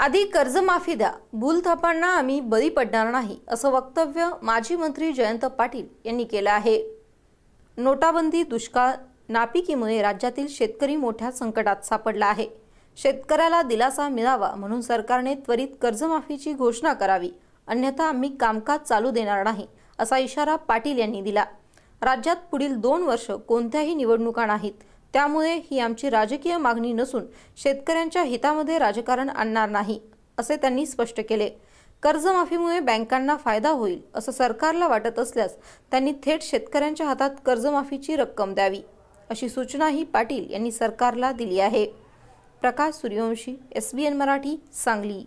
आधी कर्जमाफी द्या भूलथापांना आम्ही बळी पडणार नाही असं वक्तव्य माजी मंत्री जयंत पाटील यांनी केलं आहे नोटाबंदी दुष्काळ नापिकीमुळे राज्यातील शेतकरी मोठ्या संकटात सापडला आहे शेतकऱ्याला दिलासा मिळावा म्हणून सरकारने त्वरित कर्जमाफीची घोषणा करावी अन्यथा आम्ही कामकाज चालू देणार नाही असा इशारा पाटील यांनी दिला राज्यात पुढील दोन वर्ष कोणत्याही निवडणुका नाहीत त्यामुळे ही आमची राजकीय मागणी नसून शेतकऱ्यांच्या हितामध्ये राजकारण आणणार नाही असे त्यांनी स्पष्ट केले कर्जमाफीमुळे बँकांना फायदा होईल असं सरकारला वाटत असल्यास त्यांनी थेट शेतकऱ्यांच्या हातात कर्जमाफीची रक्कम द्यावी अशी सूचनाही पाटील यांनी सरकारला दिली आहे प्रकाश सूर्यवंशी एसबीएन मराठी सांगली